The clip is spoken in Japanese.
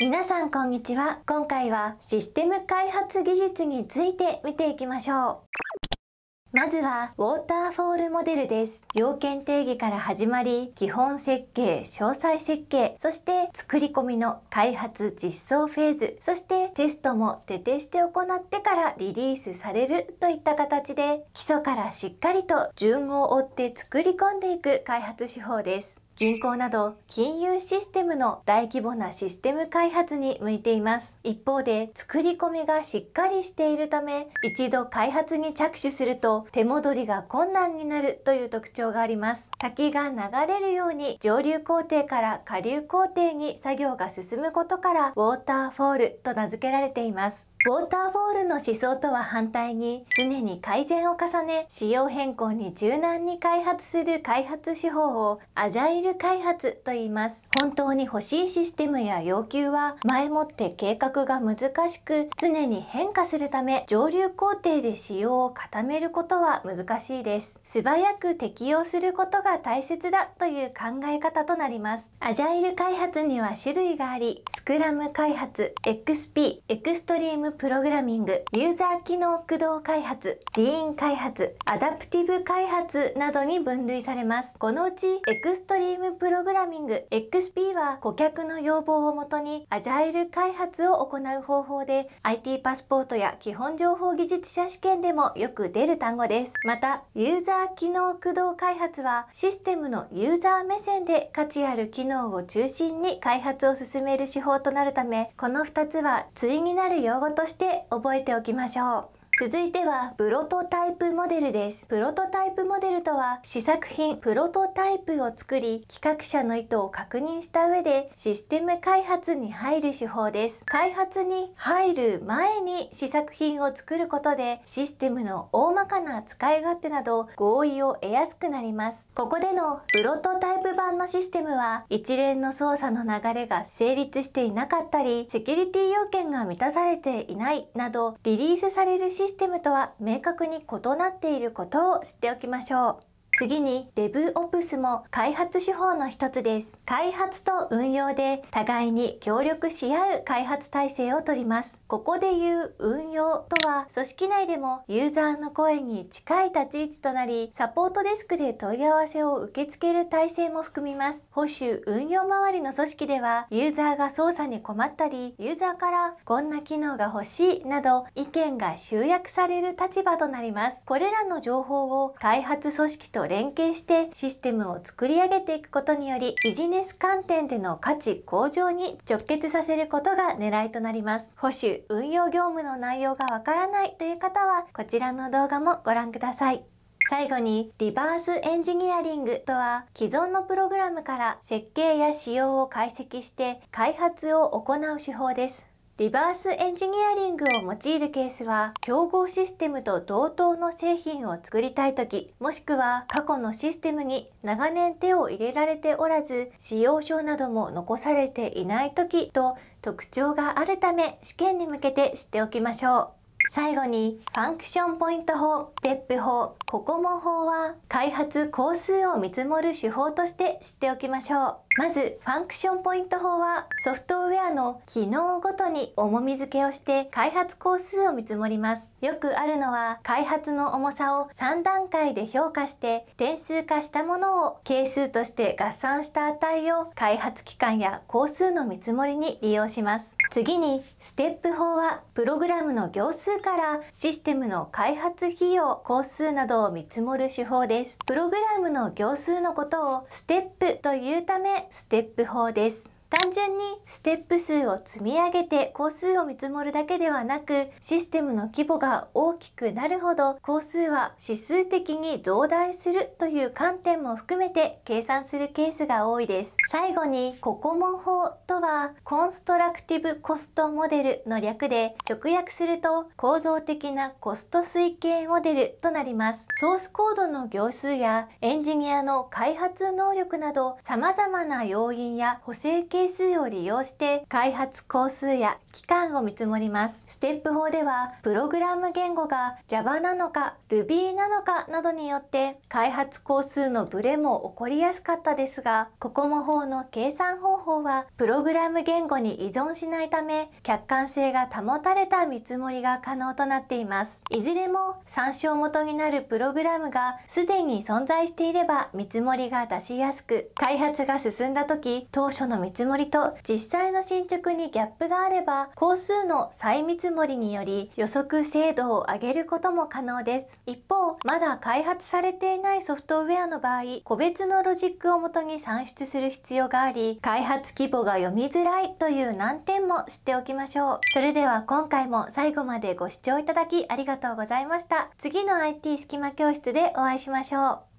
皆さんこんにちは今回はシステム開発技術について見ていきましょうまずはウォーターフォールモデルです要件定義から始まり基本設計詳細設計そして作り込みの開発実装フェーズそしてテストも徹底して行ってからリリースされるといった形で基礎からしっかりと順を追って作り込んでいく開発手法です銀行など金融システムの大規模なシステム開発に向いています一方で作り込みがしっかりしているため一度開発に着手すると手戻りが困難になるという特徴があります滝が流れるように上流工程から下流工程に作業が進むことからウォーターフォールと名付けられていますウォーターボールの思想とは反対に常に改善を重ね仕様変更に柔軟に開発する開発手法をアジャイル開発と言います本当に欲しいシステムや要求は前もって計画が難しく常に変化するため上流工程で仕様を固めることは難しいです素早く適用することが大切だという考え方となりますアジャイル開発には種類がありスクラム開発 XP エクストリームプログラミング、ユーザー機能駆動開発、ィーン開発、アダプティブ開発などに分類されます。このうち、エクストリームプログラミング XP は顧客の要望をもとにアジャイル開発を行う方法で IT パスポートや基本情報技術者試験でもよく出る単語です。また、ユーザー機能駆動開発はシステムのユーザー目線で価値ある機能を中心に開発を進める手法となるため、この2つは対になる用語ととして覚えておきましょう。続いてはプロトタイプモデルですプロトタイプモデルとは試作品プロトタイプを作り企画者の意図を確認した上でシステム開発に入る手法です開発に入る前に試作品を作ることでシステムの大まかな使い勝手など合意を得やすくなりますここでのプロトタイプ版のシステムは一連の操作の流れが成立していなかったりセキュリティ要件が満たされていないなどリリースされるシステムシステムとは明確に異なっていることを知っておきましょう。次に DevOps も開発手法の一つです。開発と運用で互いに協力し合う開発体制をとります。ここで言う運用とは組織内でもユーザーの声に近い立ち位置となりサポートデスクで問い合わせを受け付ける体制も含みます。保守運用周りの組織ではユーザーが操作に困ったりユーザーからこんな機能が欲しいなど意見が集約される立場となります。これらの情報を開発組織とと連携してシステムを作り上げていくことによりビジネス観点での価値向上に直結させることが狙いとなります保守運用業務の内容がわからないという方はこちらの動画もご覧ください最後にリバースエンジニアリングとは既存のプログラムから設計や仕様を解析して開発を行う手法ですリバースエンジニアリングを用いるケースは、競合システムと同等の製品を作りたい時もしくは過去のシステムに長年手を入れられておらず、使用書なども残されていない時と特徴があるため、試験に向けて知っておきましょう。最後に、ファンクションポイント法、ステップ法、ココモ法は開発工数を見積もる手法として知っておきましょう。まず、ファンクションポイント法はソフトウェアの機能ごとに重み付けをして開発工数を見積もります。よくあるのは開発の重さを3段階で評価して点数化したものを係数として合算した値を開発期間や工数の見積もりに利用します。次に、ステップ法はプログラムの行数からシステムの開発費用、工数などを見積もる手法ですプログラムの行数のことをステップというためステップ法です単純にステップ数を積み上げて工数を見積もるだけではなくシステムの規模が大きくなるほど工数は指数的に増大するという観点も含めて計算するケースが多いです最後にココモ法とはコンストラクティブコストモデルの略で直訳すると構造的なコスト推計モデルとなりますソースコードの行数やエンジニアの開発能力など様々な要因や補正計係数を利用して開発工数や期間を見積もります。ステップ4では、プログラム言語が Java なのか Ruby なのかなどによって開発工数のブレも起こりやすかったですが、ここも法の計算方法はプログラム言語に依存しないため、客観性が保たれた見積もりが可能となっています。いずれも参照元になるプログラムがすでに存在していれば見積もりが出しやすく、開発が進んだ時、当初の見積積もりと実際の進捗にギャップがあれば工数の再見積もりにより予測精度を上げることも可能です一方まだ開発されていないソフトウェアの場合個別のロジックをもとに算出する必要があり開発規模が読みづらいという難点も知っておきましょうそれでは今回も最後までご視聴いただきありがとうございました次の IT 隙間教室でお会いしましょう